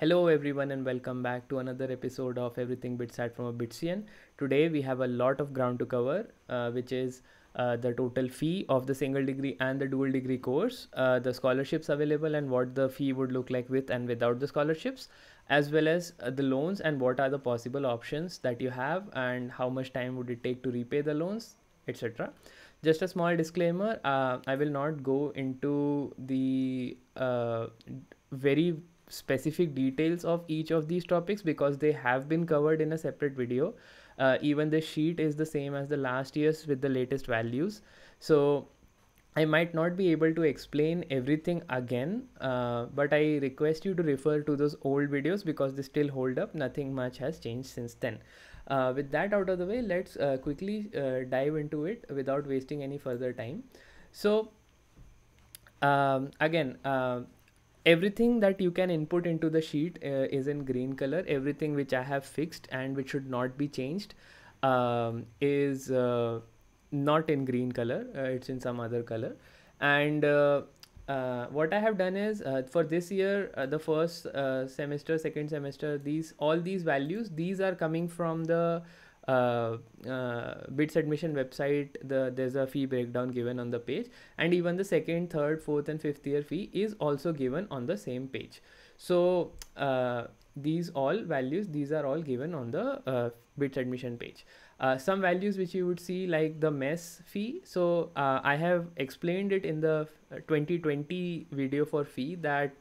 Hello everyone and welcome back to another episode of Everything Bitsat from a Bitsian. Today we have a lot of ground to cover uh, which is uh, the total fee of the single degree and the dual degree course, uh, the scholarships available and what the fee would look like with and without the scholarships, as well as uh, the loans and what are the possible options that you have and how much time would it take to repay the loans, etc just a small disclaimer uh, i will not go into the uh, very specific details of each of these topics because they have been covered in a separate video. Uh, even the sheet is the same as the last year's with the latest values. So I might not be able to explain everything again, uh, but I request you to refer to those old videos because they still hold up. Nothing much has changed since then. Uh, with that out of the way, let's uh, quickly uh, dive into it without wasting any further time. So um, again, uh, everything that you can input into the sheet uh, is in green color everything which i have fixed and which should not be changed um, is uh, not in green color uh, it's in some other color and uh, uh, what i have done is uh, for this year the first semester second semester these all these values these are coming from the uh, uh, admission website the there's a fee breakdown given on the page and even the second third fourth and fifth year fee is also given on the same page so uh, these all values these are all given on the uh, BITS admission page uh, some values which you would see like the mess fee so uh, i have explained it in the 2020 video for fee that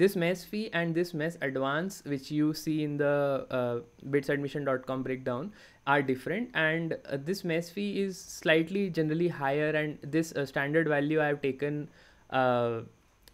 this mess fee and this mess advance which you see in the uh, breakdown are different and uh, this mess fee is slightly generally higher and this uh, standard value i have taken uh,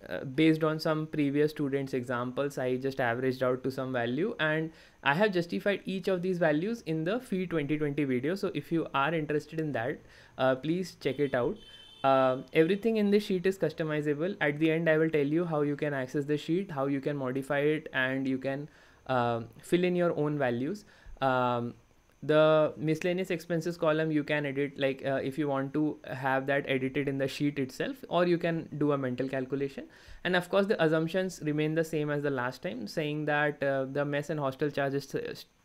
uh, based on some previous students examples i just averaged out to some value and i have justified each of these values in the fee 2020 video so if you are interested in that uh, please check it out uh, everything in this sheet is customizable. At the end, I will tell you how you can access the sheet, how you can modify it, and you can uh, fill in your own values. Um, the miscellaneous expenses column you can edit like uh, if you want to have that edited in the sheet itself or you can do a mental calculation and of course the assumptions remain the same as the last time saying that uh, the mess and hostel charges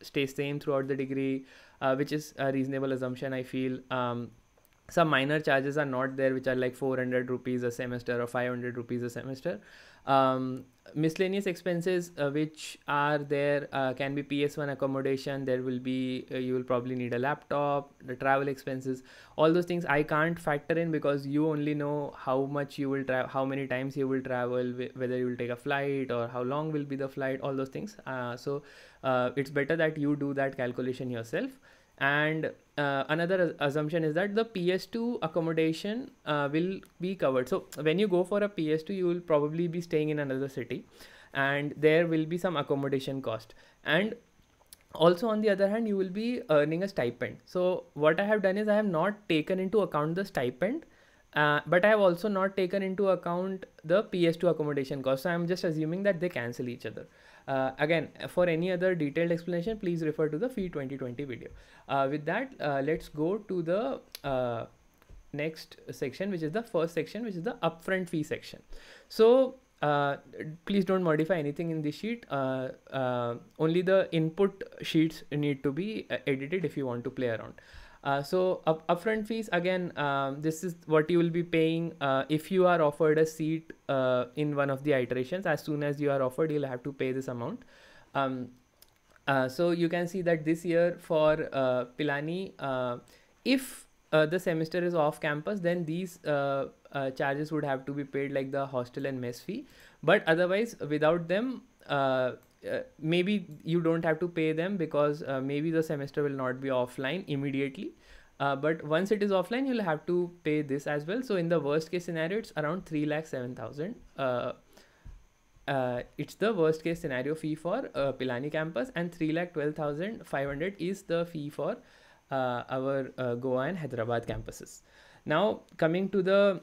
stay same throughout the degree uh, which is a reasonable assumption i feel um, some minor charges are not there which are like 400 rupees a semester or 500 rupees a semester um, miscellaneous expenses uh, which are there uh, can be ps1 accommodation there will be uh, you will probably need a laptop the travel expenses all those things i can't factor in because you only know how much you will travel how many times you will travel whether you will take a flight or how long will be the flight all those things uh, so uh, it's better that you do that calculation yourself and uh, another assumption is that the PS2 accommodation uh, will be covered. So when you go for a PS2, you will probably be staying in another city, and there will be some accommodation cost. And also on the other hand, you will be earning a stipend. So what I have done is I have not taken into account the stipend. Uh, but I have also not taken into account the PS2 accommodation cost. So I'm just assuming that they cancel each other. Uh, again, for any other detailed explanation, please refer to the Fee 2020 video. Uh, with that, uh, let's go to the uh, next section, which is the first section, which is the upfront fee section. So uh, please don't modify anything in this sheet. Uh, uh, only the input sheets need to be uh, edited if you want to play around. Uh, so up, upfront fees again um, this is what you will be paying uh, if you are offered a seat uh, in one of the iterations as soon as you are offered you'll have to pay this amount um, uh, so you can see that this year for uh, Pilani if the semester is off campus then these charges would have to be paid like the hostel and mess fee but otherwise without them uh, maybe you don't have to pay them because uh, maybe the semester will not be offline immediately. Uh, but once it is offline, you'll have to pay this as well. So in the worst case scenario, it's around three lakh seven thousand. Uh, uh, it's the worst case scenario fee for uh, Pilani campus, and three lakh twelve thousand five hundred is the fee for our Goa and Hyderabad campuses. Now coming to the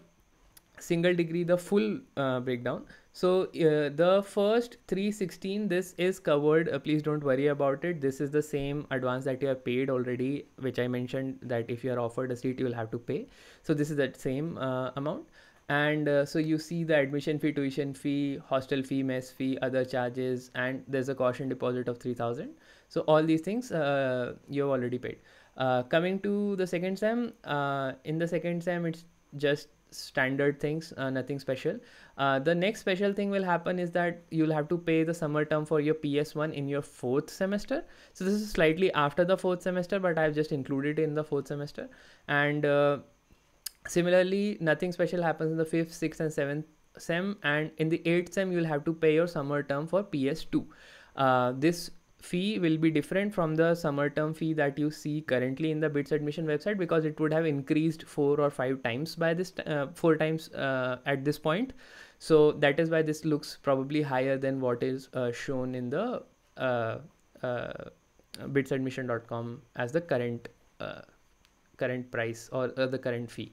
single degree the full uh, breakdown so uh, the first 316 this is covered uh, please don't worry about it this is the same advance that you have paid already which i mentioned that if you are offered a seat you will have to pay so this is that same uh, amount and uh, so you see the admission fee tuition fee hostel fee mess fee other charges and there's a caution deposit of 3000 so all these things uh, you have already paid coming to the second sem in the second sem it's just standard things, uh, nothing special. Uh, the next special thing will happen is that you'll have to pay the summer term for your PS1 in your fourth semester. So this is slightly after the fourth semester, but I've just included in the fourth semester. And uh, similarly, nothing special happens in the fifth, sixth, and seventh sem. And in the eighth sem, you'll have to pay your summer term for PS2. Uh, this fee will be different from the summer term fee that you see currently in the BITS admission website because it would have increased four or five times by this uh, four times uh, at this point so that is why this looks probably higher than what is uh, shown in the uh, uh, bidsadmission.com as the current uh, current price or the current fee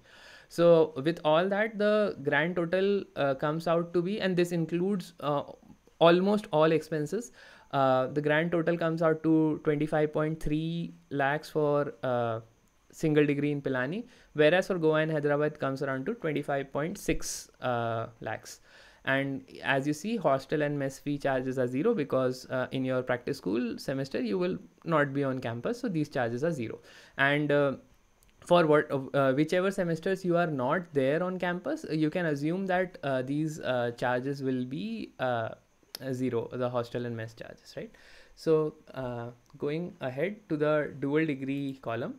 so with all that the grand total comes out to be and this includes almost all expenses uh, the grand total comes out to 25.3 lakhs for uh, single degree in Pilani, whereas for Goa and Hyderabad comes around to 25.6 uh, lakhs. And as you see, hostel and mess fee charges are zero because uh, in your practice school semester you will not be on campus, so these charges are zero. And uh, for what uh, whichever semesters you are not there on campus you can assume that uh, these uh, charges will be uh, zero, the hostel and mess charges, right? So uh, going ahead to the dual degree column.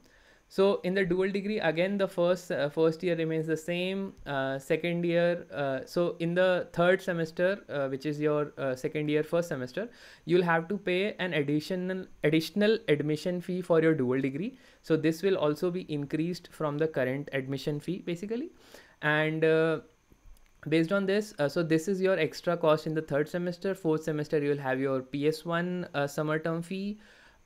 So in the dual degree, again, the first uh, first year remains the same. Uh, second year, uh, so in the third semester, uh, which is your uh, second year first semester, you'll have to pay an additional additional admission fee for your dual degree. So this will also be increased from the current admission fee, basically, and based on this uh, so this is your extra cost in the third semester fourth semester you will have your ps1 uh, summer term fee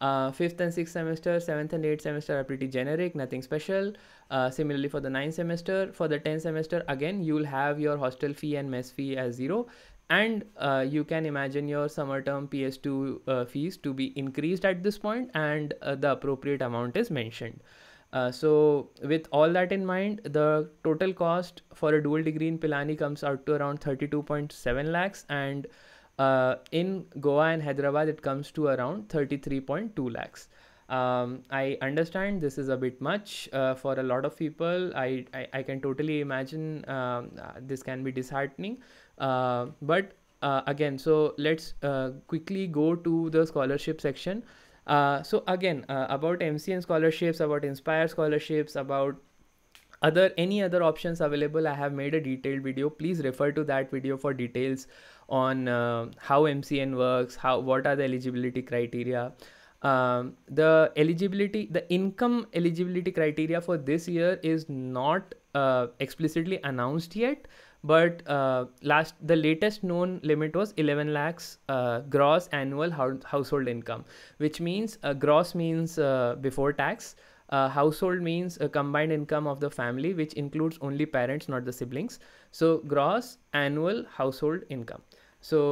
uh, fifth and sixth semester seventh and eighth semester are pretty generic nothing special uh, similarly for the ninth semester for the 10th semester again you will have your hostel fee and mess fee as zero and uh, you can imagine your summer term ps2 uh, fees to be increased at this point and the appropriate amount is mentioned uh, so with all that in mind, the total cost for a dual degree in Pilani comes out to around 32.7 lakhs and uh, in Goa and Hyderabad, it comes to around 33.2 lakhs. Um, I understand this is a bit much uh, for a lot of people. I, I, I can totally imagine um, this can be disheartening. Uh, but uh, again, so let's quickly go to the scholarship section. Uh, so again, uh, about MCN scholarships, about Inspire scholarships, about other any other options available, I have made a detailed video. Please refer to that video for details on uh, how MCN works, how what are the eligibility criteria. Um, the eligibility, the income eligibility criteria for this year is not uh, explicitly announced yet but uh, last the latest known limit was 11 lakhs uh, gross annual ho- household income which means uh, gross means uh, before tax uh, household means a uh, combined income of the family which includes only parents not the siblings so gross annual household income so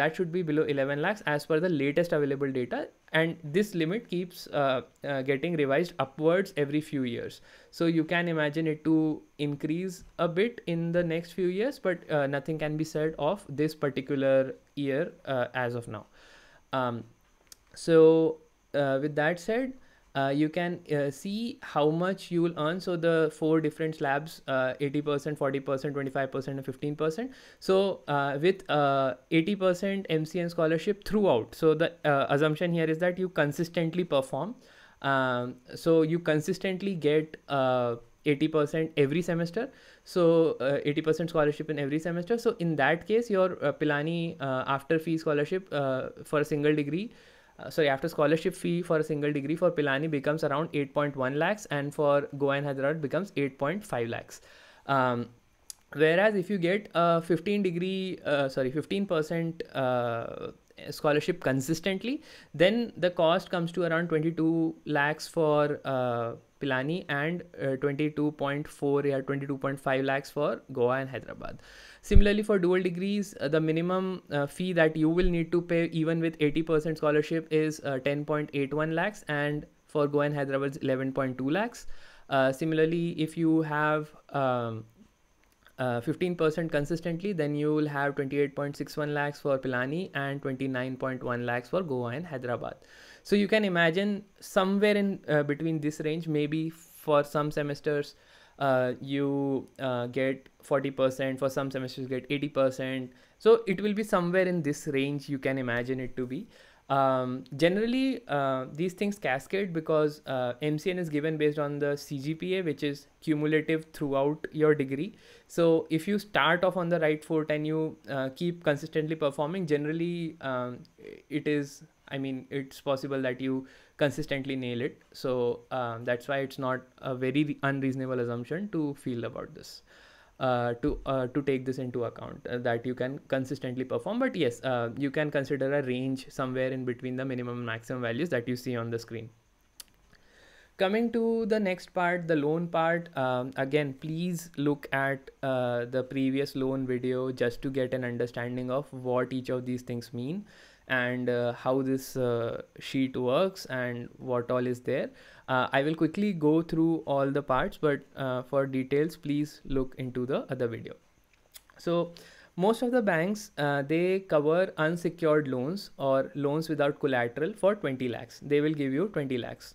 that should be below 11 lakhs as per the latest available data and this limit keeps uh, uh, getting revised upwards every few years so you can imagine it to increase a bit in the next few years but uh, nothing can be said of this particular year uh, as of now um, so uh, with that said uh, you can uh, see how much you will earn. So the four different slabs, 80%, 40%, 25%, and 15%. So uh, with 80% uh, MCN scholarship throughout. So the uh, assumption here is that you consistently perform. Um, so you consistently get 80% every semester so 80% scholarship in every semester so in that case your uh, pilani uh, after fee scholarship for a single degree uh, sorry, after scholarship fee for a single degree for Pilani becomes around 8.1 lakhs and for Goa and Hyderabad becomes 8.5 lakhs. Um, whereas if you get a 15 degree, uh, sorry, 15% uh, scholarship consistently, then the cost comes to around 22 lakhs for uh, Pilani and uh, 22.4 or 22.5 lakhs for Goa and Hyderabad. Similarly for dual degrees uh, the minimum uh, fee that you will need to pay even with 80% scholarship is uh, 10.81 lakhs and for Goa and Hyderabad 11.2 lakhs. Uh, similarly if you have 15% um, uh, consistently, then you will have 28.61 lakhs for Pilani and 29.1 lakhs for Goa and Hyderabad. So you can imagine somewhere in uh, between this range, maybe for some semesters, uh, you uh, get 40%, for some semesters get 80%. So it will be somewhere in this range you can imagine it to be. Um, generally, uh, these things cascade because uh, MCN is given based on the CGPA, which is cumulative throughout your degree. So if you start off on the right foot and you uh, keep consistently performing, generally um, it is I mean, it's possible that you consistently nail it. So um, that's why it's not a very unreasonable assumption to feel about this. Uh, to uh, to take this into account uh, that you can consistently perform but yes uh, you can consider a range somewhere in between the minimum and maximum values that you see on the screen coming to the next part the loan part um, again please look at uh, the previous loan video just to get an understanding of what each of these things mean and uh, how this uh, sheet works and what all is there. Uh, I will quickly go through all the parts, but uh, for details, please look into the other video. So most of the banks, uh, they cover unsecured loans or loans without collateral for 20 lakhs. They will give you 20 lakhs.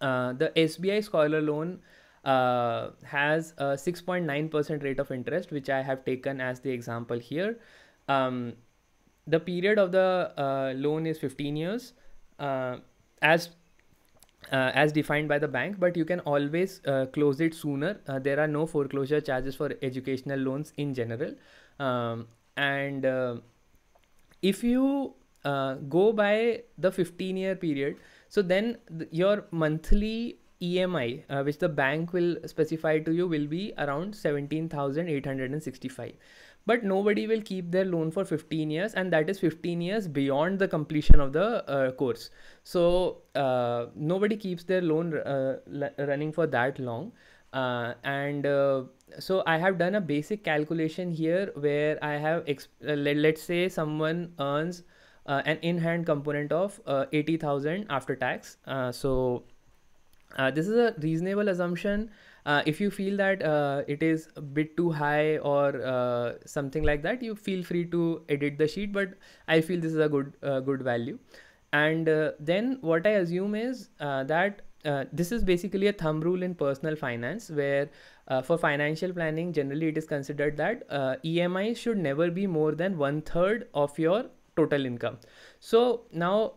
Uh, the SBI Scholar Loan has a 6.9% rate of interest, which I have taken as the example here. Um, the period of the uh, loan is 15 years uh, as uh, as defined by the bank but you can always uh, close it sooner uh, there are no foreclosure charges for educational loans in general um, and uh, if you go by the 15 year period so then th- your monthly EMI, uh, which the bank will specify to you, will be around 17,865 but nobody will keep their loan for 15 years and that is 15 years beyond the completion of the uh, course so uh, nobody keeps their loan uh, running for that long uh, and uh, so i have done a basic calculation here where i have uh, let, us say someone earns an in-hand component of 80000 after tax so uh, this is a reasonable assumption. Uh, if you feel that uh, it is a bit too high or uh, something like that, you feel free to edit the sheet. But I feel this is a good uh, good value. And uh, then what I assume is that this is basically a thumb rule in personal finance, where for financial planning generally it is considered that EMI should never be more than one third of your total income. So now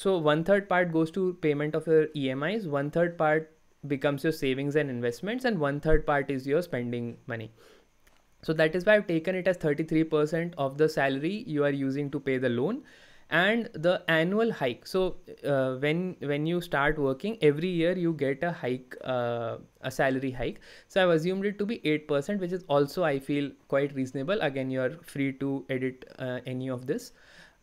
so one third part goes to payment of your emis one third part becomes your savings and investments and one third part is your spending money so that is why i've taken it as 33% of the salary you are using to pay the loan and the annual hike so uh, when when you start working every year you get a hike uh, a salary hike so i've assumed it to be 8% which is also i feel quite reasonable again you're free to edit uh, any of this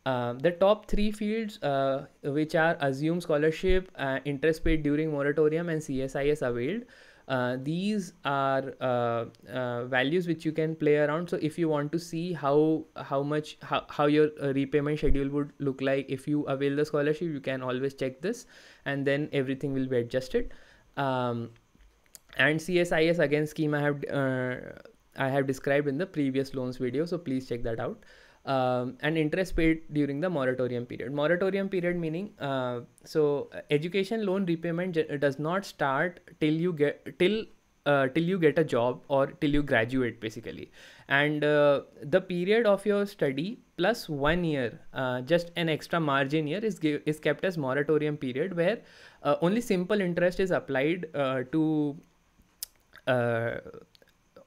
um, the top three fields, uh, which are assume scholarship, uh, interest paid during moratorium, and CSIS availed, uh, these are uh, uh, values which you can play around. So if you want to see how how much how, how your uh, repayment schedule would look like if you avail the scholarship, you can always check this, and then everything will be adjusted. Um, and CSIS again scheme I have I have described in the previous loans video, so please check that out um, and interest paid during the moratorium period. Moratorium period meaning uh, so uh, education loan repayment uh, does not start till you get till uh, till you get a job or till you graduate basically and uh, the period of your study plus one year uh, just an extra margin year is give, is kept as moratorium period where uh, only simple interest is applied to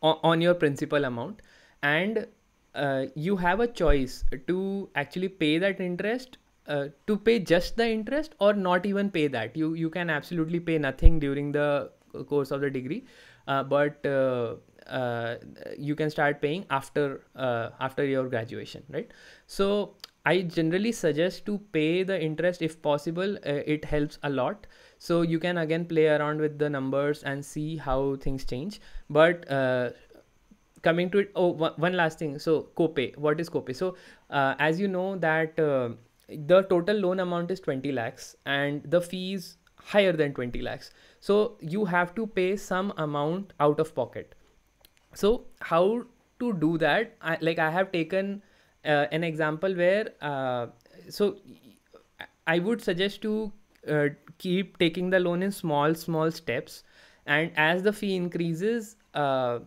on your principal amount and uh, you have a choice to actually pay that interest uh, to pay just the interest or not even pay that you you can absolutely pay nothing during the course of the degree uh, but uh, uh, you can start paying after uh, after your graduation right so i generally suggest to pay the interest if possible it helps a lot so you can again play around with the numbers and see how things change but coming to it oh one last thing so copay what is copay so uh, as you know that uh, the total loan amount is 20 lakhs and the fees higher than 20 lakhs so you have to pay some amount out of pocket so how to do that I, like i have taken uh, an example where uh, so i would suggest to uh, keep taking the loan in small small steps and as the fee increases uh,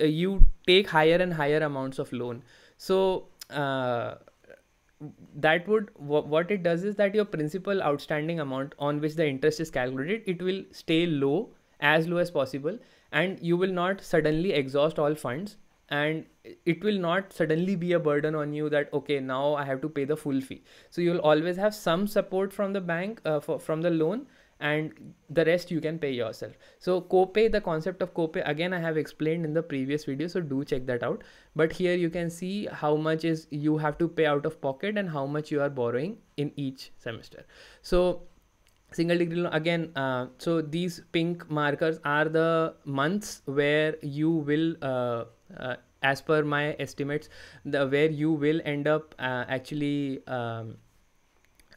uh, you take higher and higher amounts of loan so uh, that would what it does is that your principal outstanding amount on which the interest is calculated it will stay low as low as possible and you will not suddenly exhaust all funds and it will not suddenly be a burden on you that okay now i have to pay the full fee so you'll always have some support from the bank uh, for, from the loan and the rest you can pay yourself so copay the concept of copay again i have explained in the previous video so do check that out but here you can see how much is you have to pay out of pocket and how much you are borrowing in each semester so single degree loan again uh, so these pink markers are the months where you will uh, uh, as per my estimates the where you will end up uh, actually um,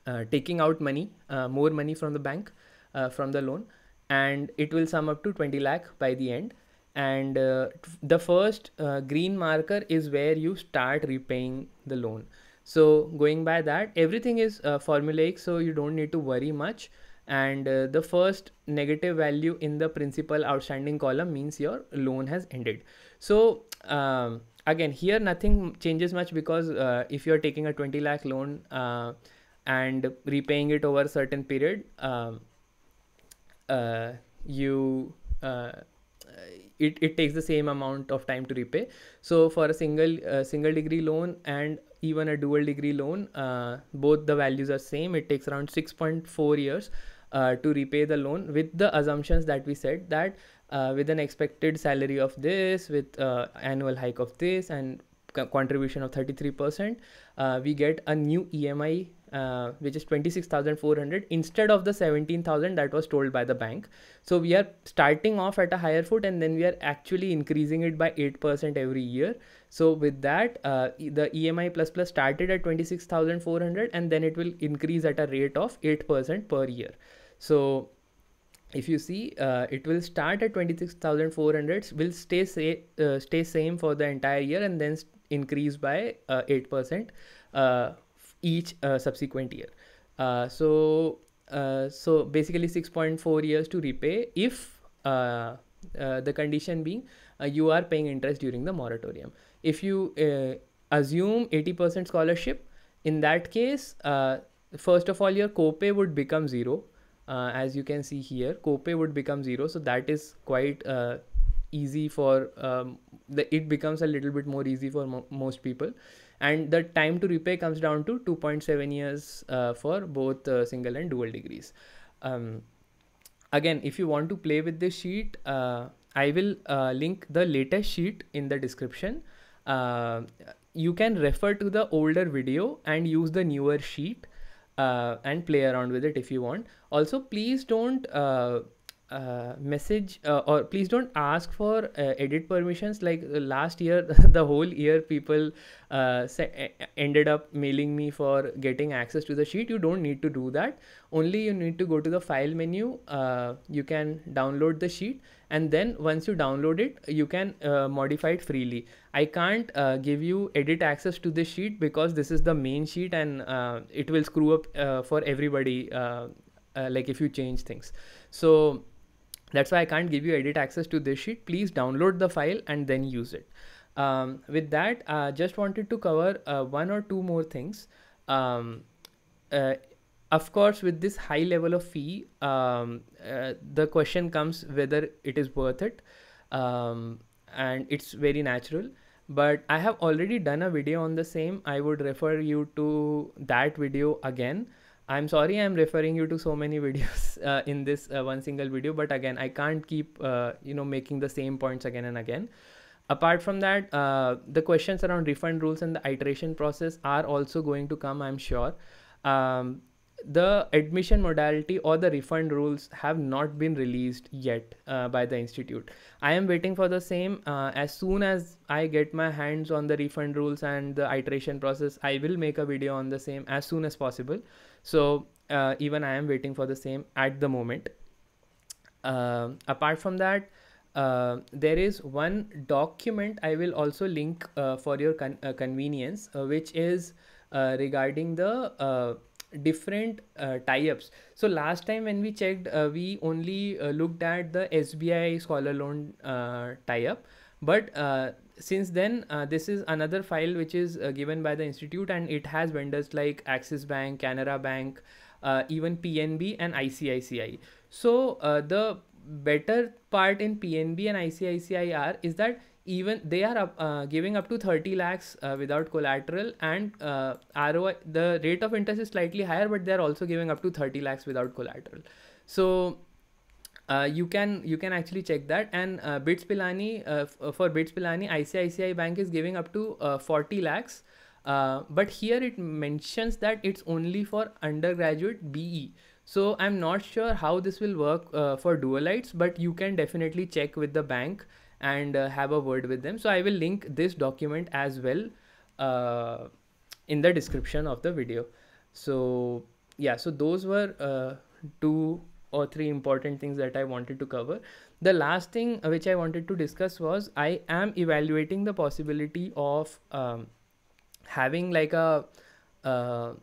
uh, taking out money uh, more money from the bank uh, from the loan and it will sum up to 20 lakh by the end and uh, the first uh, green marker is where you start repaying the loan so going by that everything is uh, formulaic so you don't need to worry much and uh, the first negative value in the principal outstanding column means your loan has ended so um, again here nothing changes much because uh, if you're taking a 20 lakh loan uh, and repaying it over a certain period um, uh, you uh, it, it takes the same amount of time to repay so for a single uh, single degree loan and even a dual degree loan uh, both the values are same it takes around 6.4 years uh, to repay the loan with the assumptions that we said that uh, with an expected salary of this with annual hike of this and contribution of 33%, uh, we get a new EMI, uh, which is 26,400 instead of the 17,000 that was told by the bank. So we are starting off at a higher foot and then we are actually increasing it by 8% every year. So with that, uh, the EMI plus plus started at 26,400 and then it will increase at a rate of 8% per year. So if you see uh, it will start at 26400 will stay say, uh, stay same for the entire year and then increase by uh, 8% uh, each uh, subsequent year uh, so so basically 6.4 years to repay if the condition being you are paying interest during the moratorium if you assume 80% scholarship in that case first of all your copay would become zero uh, as you can see here copay would become zero so that is quite uh, easy for um, the it becomes a little bit more easy for mo most people and the time to repay comes down to 2.7 years uh, for both uh, single and dual degrees um, again if you want to play with this sheet uh, i will uh, link the latest sheet in the description you can refer to the older video and use the newer sheet uh, and play around with it if you want. Also, please don't uh, uh, message uh, or please don't ask for uh, edit permissions like uh, last year the whole year people uh, ended up mailing me for getting access to the sheet you don't need to do that only you need to go to the file menu uh, you can download the sheet and then once you download it you can modify it freely i can't give you edit access to this sheet because this is the main sheet and it will screw up for everybody like if you change things so that's why I can't give you edit access to this sheet. Please download the file and then use it. Um, with that, I uh, just wanted to cover uh, one or two more things. Um, uh, of course, with this high level of fee, um, uh, the question comes whether it is worth it. Um, and it's very natural but I have already done a video on the same. I would refer you to that video again. I'm sorry I'm referring you to so many videos uh, in this uh, one single video, but again, I can't keep, uh, you know, making the same points again and again. Apart from that, uh, the questions around refund rules and the iteration process are also going to come, I'm sure. Um, the admission modality or the refund rules have not been released yet uh, by the institute i am waiting for the same uh, as soon as i get my hands on the refund rules and the iteration process i will make a video on the same as soon as possible so uh, even I am waiting for the same at the moment. Uh, apart from that, uh, there is one document I will also link uh, for your con uh, convenience, uh, which is regarding the different tie-ups. So last time when we checked, we only looked at the SBI Scholar Loan tie-up, but since then uh, this is another file which is uh, given by the institute and it has vendors like axis bank canara bank uh, even pnb and icici so uh, the better part in pnb and icici are is that even they are up, uh, giving up to 30 lakhs uh, without collateral and ROI, the rate of interest is slightly higher but they are also giving up to 30 lakhs without collateral so uh, you can you can actually check that and uh, Bits Pilani uh, uh for Bits Pilani ICICI Bank is giving up to uh, 40 lakhs uh, but here it mentions that it's only for undergraduate BE so I'm not sure how this will work for dualites but you can definitely check with the bank and have a word with them so I will link this document as well in the description of the video so yeah so those were two or three important things that I wanted to cover. The last thing uh, which I wanted to discuss was I am evaluating the possibility of um, having like a uh,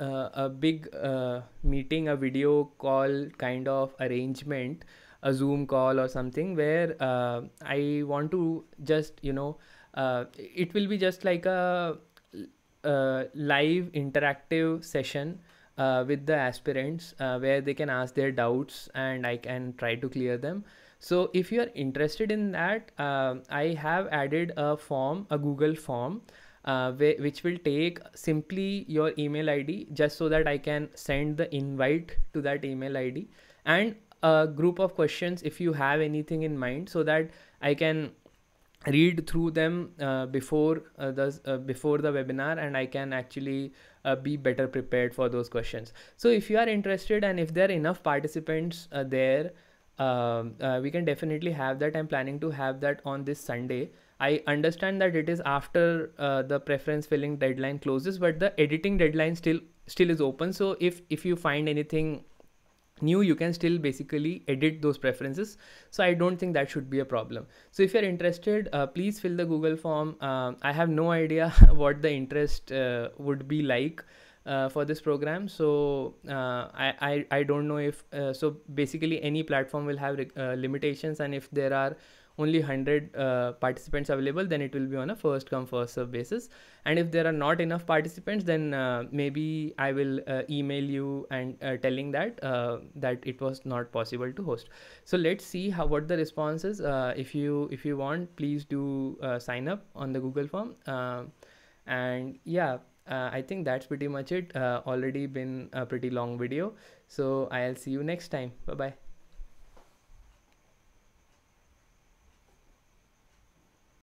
uh, a big uh, meeting, a video call kind of arrangement, a Zoom call or something where uh, I want to just you know uh, it will be just like a live interactive session uh, with the aspirants uh, where they can ask their doubts and I can try to clear them. So if you are interested in that, uh, I have added a form, a Google form, uh, which will take simply your email ID just so that I can send the invite to that email ID and a group of questions if you have anything in mind so that I can read through them uh, before uh, the uh, before the webinar and i can actually uh, be better prepared for those questions so if you are interested and if there are enough participants uh, there um, uh, we can definitely have that i'm planning to have that on this sunday i understand that it is after the preference filling deadline closes but the editing deadline still still is open so if if you find anything new you can still basically edit those preferences so i don't think that should be a problem so if you're interested uh, please fill the google form um, i have no idea what the interest uh, would be like uh, for this program so uh, I, I, I don't know if uh, so basically any platform will have uh, limitations and if there are only 100 uh, participants available then it will be on a first come first serve basis and if there are not enough participants then uh, maybe i will uh, email you and uh, telling that uh, that it was not possible to host so let's see how what the response is uh, if you if you want please do sign up on the google form and yeah i think that's pretty much it already been a pretty long video so i'll see you next time bye bye